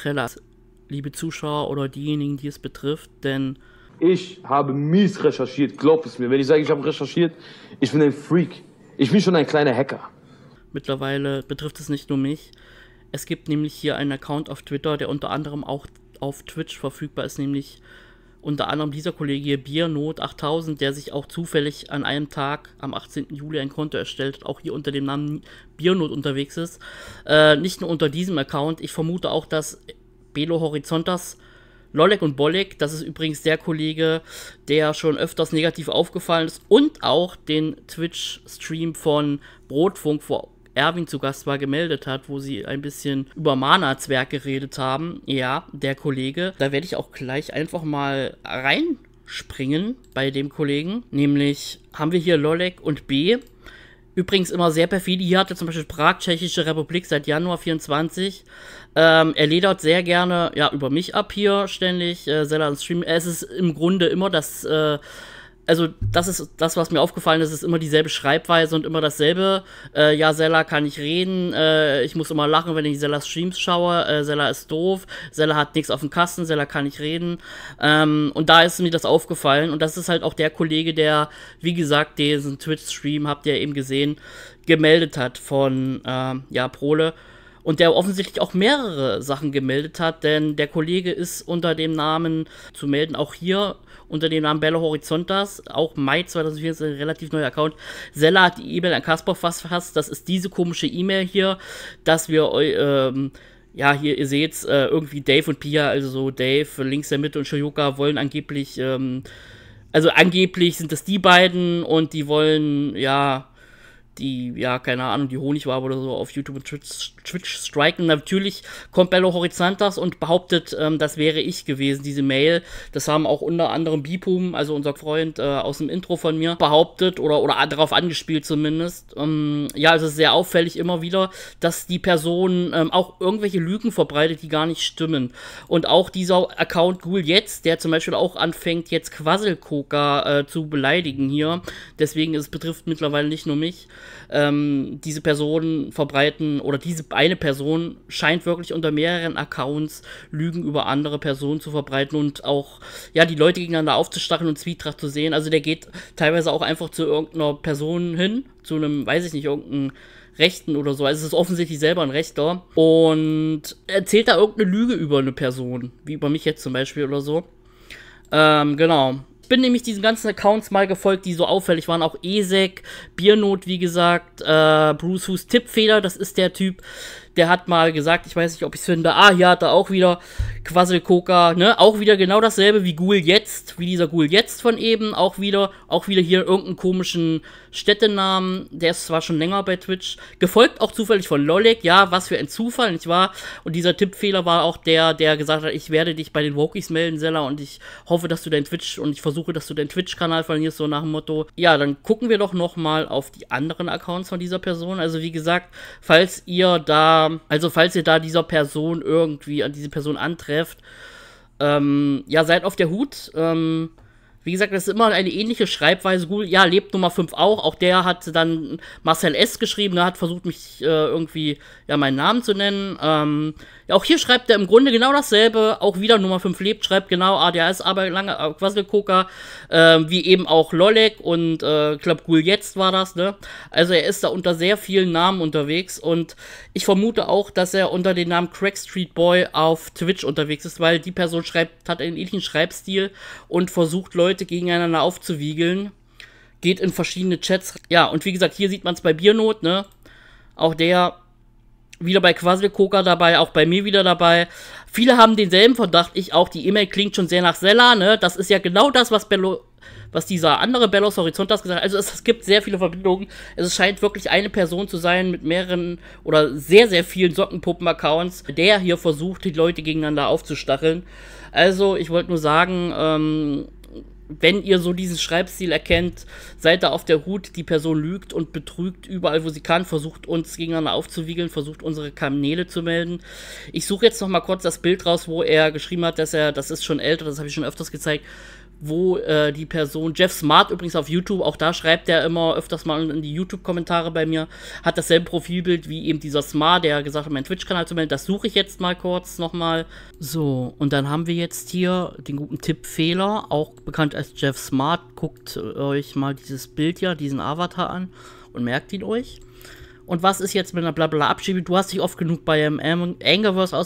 Chelas, liebe Zuschauer oder diejenigen, die es betrifft, denn. Ich habe mies recherchiert, glaub es mir. Wenn ich sage, ich habe recherchiert, ich bin ein Freak. Ich bin schon ein kleiner Hacker. Mittlerweile betrifft es nicht nur mich. Es gibt nämlich hier einen Account auf Twitter, der unter anderem auch auf Twitch verfügbar ist, nämlich unter anderem dieser Kollege hier, Biernot 8000, der sich auch zufällig an einem Tag am 18. Juli ein Konto erstellt hat, auch hier unter dem Namen Biernot unterwegs ist. Äh, nicht nur unter diesem Account, ich vermute auch, dass Belo Horizontas Lollek und Bollek, das ist übrigens der Kollege, der schon öfters negativ aufgefallen ist und auch den Twitch-Stream von Brotfunk vor Erwin zu Gast war, gemeldet hat, wo sie ein bisschen über Mana-Zwerg geredet haben. Ja, der Kollege, da werde ich auch gleich einfach mal reinspringen bei dem Kollegen. Nämlich haben wir hier Lolek und B. Übrigens immer sehr perfide. Hier hatte zum Beispiel Prag, Tschechische Republik seit Januar 24. Ähm, er ledert sehr gerne ja, über mich ab hier ständig. Äh, selber im Stream. Es ist im Grunde immer das. Äh, also das ist das, was mir aufgefallen ist, ist immer dieselbe Schreibweise und immer dasselbe. Äh, ja, Zella kann nicht reden, äh, ich muss immer lachen, wenn ich Sellas Streams schaue, äh, Sella ist doof, Zella hat nichts auf dem Kasten, Zella kann nicht reden. Ähm, und da ist mir das aufgefallen und das ist halt auch der Kollege, der, wie gesagt, diesen Twitch-Stream, habt ihr eben gesehen, gemeldet hat von, ähm, ja, Prole und der offensichtlich auch mehrere Sachen gemeldet hat, denn der Kollege ist unter dem Namen zu melden, auch hier unter dem Namen Bello Horizontas, auch Mai 2014, relativ neuer Account. Sella hat die E-Mail an Kaspar fast verfasst, das ist diese komische E-Mail hier, dass wir, ähm, ja, hier, ihr seht äh, irgendwie Dave und Pia, also so Dave links der Mitte und Shoyoka wollen angeblich, ähm, also angeblich sind das die beiden und die wollen, ja, die, ja, keine Ahnung, die Honigwabe oder so auf YouTube und Twitch, Twitch striken. Natürlich kommt Bello Horizontas und behauptet, ähm, das wäre ich gewesen, diese Mail. Das haben auch unter anderem Bipum, also unser Freund äh, aus dem Intro von mir, behauptet oder, oder darauf angespielt zumindest. Ähm, ja, also sehr auffällig immer wieder, dass die Person ähm, auch irgendwelche Lügen verbreitet, die gar nicht stimmen. Und auch dieser Account Ghoul jetzt, der zum Beispiel auch anfängt, jetzt Quasselkoka äh, zu beleidigen hier. Deswegen, es betrifft mittlerweile nicht nur mich. Ähm, diese Personen verbreiten oder diese eine Person scheint wirklich unter mehreren Accounts Lügen über andere Personen zu verbreiten und auch, ja, die Leute gegeneinander aufzustacheln und Zwietracht zu sehen. Also der geht teilweise auch einfach zu irgendeiner Person hin, zu einem, weiß ich nicht, irgendeinem Rechten oder so. Also es ist offensichtlich selber ein Rechter und erzählt da irgendeine Lüge über eine Person, wie über mich jetzt zum Beispiel oder so. Ähm, genau bin nämlich diesen ganzen Accounts mal gefolgt, die so auffällig waren. Auch Esek, Biernot, wie gesagt, äh, Bruce Hus Tippfeder, das ist der Typ, der hat mal gesagt, ich weiß nicht, ob ich es finde, ah, hier hat er auch wieder Quasselkoka, ne? Auch wieder genau dasselbe wie Ghoul jetzt, wie dieser Ghoul jetzt von eben, auch wieder, auch wieder hier irgendeinen komischen Städtenamen, der ist zwar schon länger bei Twitch, gefolgt auch zufällig von Lolek, ja, was für ein Zufall, nicht wahr? Und dieser Tippfehler war auch der, der gesagt hat, ich werde dich bei den Wokies melden, Seller, und ich hoffe, dass du deinen Twitch, und ich versuche, dass du deinen Twitch-Kanal verlierst, so nach dem Motto. Ja, dann gucken wir doch nochmal auf die anderen Accounts von dieser Person. Also wie gesagt, falls ihr da ähm, also falls ihr da dieser Person irgendwie, an diese Person antrefft, ähm, ja, seid auf der Hut. Ähm, wie gesagt, das ist immer eine ähnliche Schreibweise. Google, ja, lebt Nummer 5 auch. Auch der hat dann Marcel S. geschrieben, der hat versucht, mich äh, irgendwie, ja, meinen Namen zu nennen. Ähm, ja, auch hier schreibt er im Grunde genau dasselbe. Auch wieder Nummer 5 lebt, schreibt genau ADHS, aber lange äh, Quasselkoker, äh, wie eben auch Lolek und, äh, Club Ghoul jetzt war das, ne? Also er ist da unter sehr vielen Namen unterwegs und ich vermute auch, dass er unter dem Namen Crack Street Boy auf Twitch unterwegs ist, weil die Person schreibt, hat einen ähnlichen Schreibstil und versucht, Leute Leute gegeneinander aufzuwiegeln. Geht in verschiedene Chats. Ja, und wie gesagt, hier sieht man es bei Biernot, ne? Auch der wieder bei Quasselkoker dabei, auch bei mir wieder dabei. Viele haben denselben Verdacht, ich auch. Die E-Mail klingt schon sehr nach Sella, ne? Das ist ja genau das, was Bello, was dieser andere Bellos Horizontas gesagt hat. Also es, es, gibt sehr viele Verbindungen. Es scheint wirklich eine Person zu sein mit mehreren oder sehr, sehr vielen Sockenpuppen-Accounts, der hier versucht, die Leute gegeneinander aufzustacheln. Also ich wollte nur sagen, ähm, wenn ihr so diesen Schreibstil erkennt, seid da auf der Hut, die Person lügt und betrügt überall, wo sie kann, versucht uns gegeneinander aufzuwiegeln, versucht unsere Kanäle zu melden. Ich suche jetzt noch mal kurz das Bild raus, wo er geschrieben hat, dass er, das ist schon älter, das habe ich schon öfters gezeigt, wo äh, die Person, Jeff Smart übrigens auf YouTube, auch da schreibt er immer öfters mal in die YouTube-Kommentare bei mir, hat dasselbe Profilbild wie eben dieser Smart, der gesagt hat, meinen Twitch-Kanal zu melden. Das suche ich jetzt mal kurz nochmal. So, und dann haben wir jetzt hier den guten Tipp Fehler, auch bekannt als Jeff Smart. Guckt euch mal dieses Bild hier, diesen Avatar an und merkt ihn euch. Und was ist jetzt mit einer blablabla Abschiebe? Du hast dich oft genug bei einem Angerverse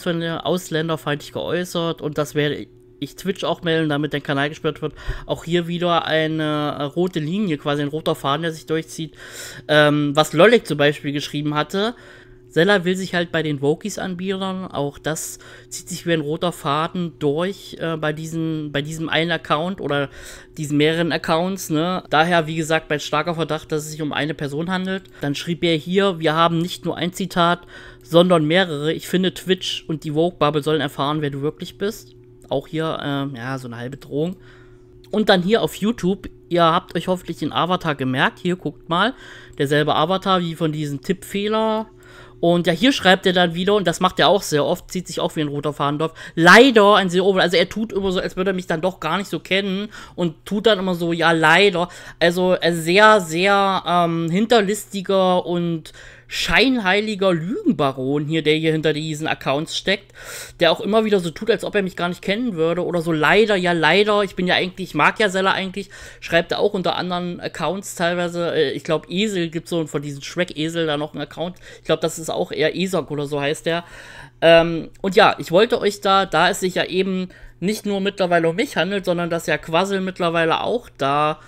ausländerfeindlich geäußert und das wäre ich Twitch auch melden, damit der Kanal gesperrt wird. Auch hier wieder eine äh, rote Linie, quasi ein roter Faden, der sich durchzieht. Ähm, was Lollek zum Beispiel geschrieben hatte. Sella will sich halt bei den Wokies anbiedern. Auch das zieht sich wie ein roter Faden durch äh, bei, diesen, bei diesem einen Account oder diesen mehreren Accounts. Ne? Daher, wie gesagt, mein starker Verdacht, dass es sich um eine Person handelt. Dann schrieb er hier, wir haben nicht nur ein Zitat, sondern mehrere. Ich finde, Twitch und die Woke-Bubble sollen erfahren, wer du wirklich bist auch hier, äh, ja, so eine halbe Drohung. Und dann hier auf YouTube, ihr habt euch hoffentlich den Avatar gemerkt. Hier, guckt mal, derselbe Avatar wie von diesem Tippfehler und ja, hier schreibt er dann wieder, und das macht er auch sehr oft, zieht sich auch wie ein roter Fahndorf, leider ein sehr Seeober. Also er tut immer so, als würde er mich dann doch gar nicht so kennen und tut dann immer so, ja, leider. Also ein sehr, sehr ähm, hinterlistiger und scheinheiliger Lügenbaron hier, der hier hinter diesen Accounts steckt, der auch immer wieder so tut, als ob er mich gar nicht kennen würde oder so leider, ja leider, ich bin ja eigentlich, ich mag ja Seller eigentlich, schreibt er auch unter anderen Accounts teilweise, äh, ich glaube Esel gibt so von diesen Shrek-Esel da noch einen Account, ich glaube das ist ist auch eher Esok oder so heißt der. Ähm, und ja, ich wollte euch da, da es sich ja eben nicht nur mittlerweile um mich handelt, sondern dass ja Quassel mittlerweile auch da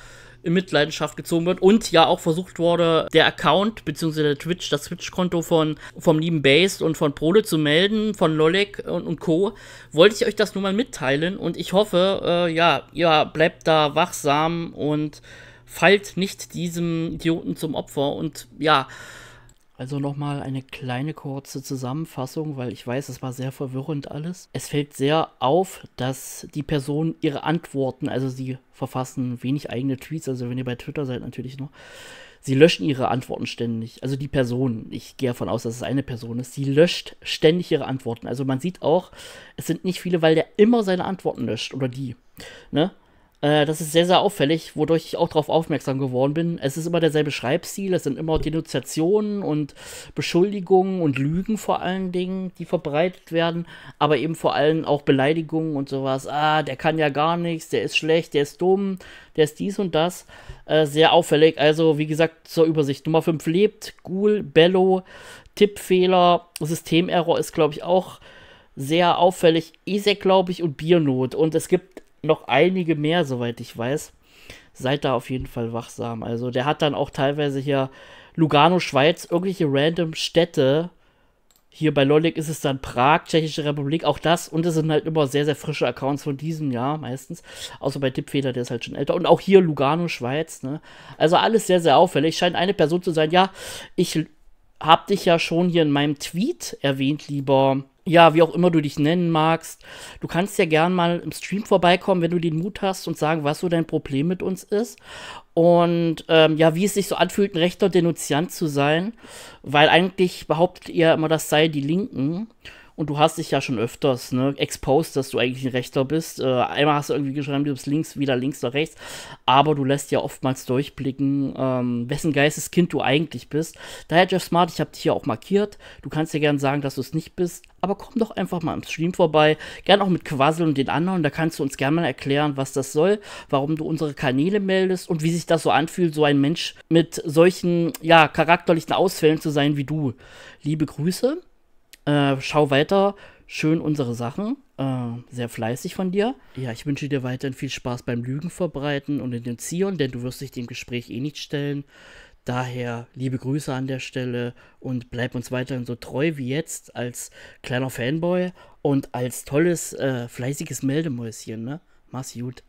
in Mitleidenschaft gezogen wird und ja auch versucht wurde, der Account bzw. der Twitch, das Twitch-Konto von vom lieben Base und von Prole zu melden, von Lolek und, und, Co. Wollte ich euch das nur mal mitteilen und ich hoffe, äh, ja, ihr bleibt da wachsam und fallt nicht diesem Idioten zum Opfer und ja, also nochmal eine kleine kurze Zusammenfassung, weil ich weiß, es war sehr verwirrend alles. Es fällt sehr auf, dass die Personen ihre Antworten, also sie verfassen wenig eigene Tweets, also wenn ihr bei Twitter seid natürlich noch, sie löschen ihre Antworten ständig. Also die Person, ich gehe davon aus, dass es eine Person ist, sie löscht ständig ihre Antworten. Also man sieht auch, es sind nicht viele, weil der immer seine Antworten löscht oder die. Ne? Äh, das ist sehr, sehr auffällig, wodurch ich auch darauf aufmerksam geworden bin. Es ist immer derselbe Schreibstil, es sind immer Denunziationen und Beschuldigungen und Lügen vor allen Dingen, die verbreitet werden, aber eben vor allem auch Beleidigungen und sowas. Ah, der kann ja gar nichts, der ist schlecht, der ist dumm, der ist dies und das. Äh, sehr auffällig. Also, wie gesagt, zur Übersicht. Nummer 5 lebt, Ghoul, Bello, Tippfehler, Systemerror ist, glaube ich, auch sehr auffällig. Isek, glaube ich, und Biernot. Und es gibt noch einige mehr, soweit ich weiß. Seid da auf jeden Fall wachsam. Also der hat dann auch teilweise hier Lugano, Schweiz, irgendwelche random Städte. Hier bei Lollig ist es dann Prag, Tschechische Republik, auch das. Und es sind halt immer sehr, sehr frische Accounts von diesem Jahr meistens. Außer bei Tippfeder, der ist halt schon älter. Und auch hier Lugano, Schweiz. Ne? Also alles sehr, sehr auffällig. Scheint eine Person zu sein, ja, ich hab dich ja schon hier in meinem Tweet erwähnt, lieber ja, wie auch immer du dich nennen magst. Du kannst ja gern mal im Stream vorbeikommen, wenn du den Mut hast und sagen, was so dein Problem mit uns ist. Und ähm, ja, wie es sich so anfühlt, ein rechter Denunziant zu sein. Weil eigentlich behauptet ihr immer, das sei die Linken. Und du hast dich ja schon öfters ne, exposed, dass du eigentlich ein Rechter bist. Äh, einmal hast du irgendwie geschrieben, du bist links, wieder links oder rechts. Aber du lässt ja oftmals durchblicken, ähm, wessen Geisteskind du eigentlich bist. Daher, Jeff Smart, ich habe dich hier auch markiert. Du kannst ja gerne sagen, dass du es nicht bist. Aber komm doch einfach mal am Stream vorbei. Gern auch mit Quassel und den anderen. Da kannst du uns gerne mal erklären, was das soll, warum du unsere Kanäle meldest und wie sich das so anfühlt, so ein Mensch mit solchen ja, charakterlichen Ausfällen zu sein wie du. Liebe Grüße. Äh, schau weiter, schön unsere Sachen. Äh, sehr fleißig von dir. Ja, ich wünsche dir weiterhin viel Spaß beim Lügen verbreiten und in dem Zion, denn du wirst dich dem Gespräch eh nicht stellen. Daher liebe Grüße an der Stelle und bleib uns weiterhin so treu wie jetzt als kleiner Fanboy und als tolles, äh, fleißiges Meldemäuschen. Ne? Mach's gut.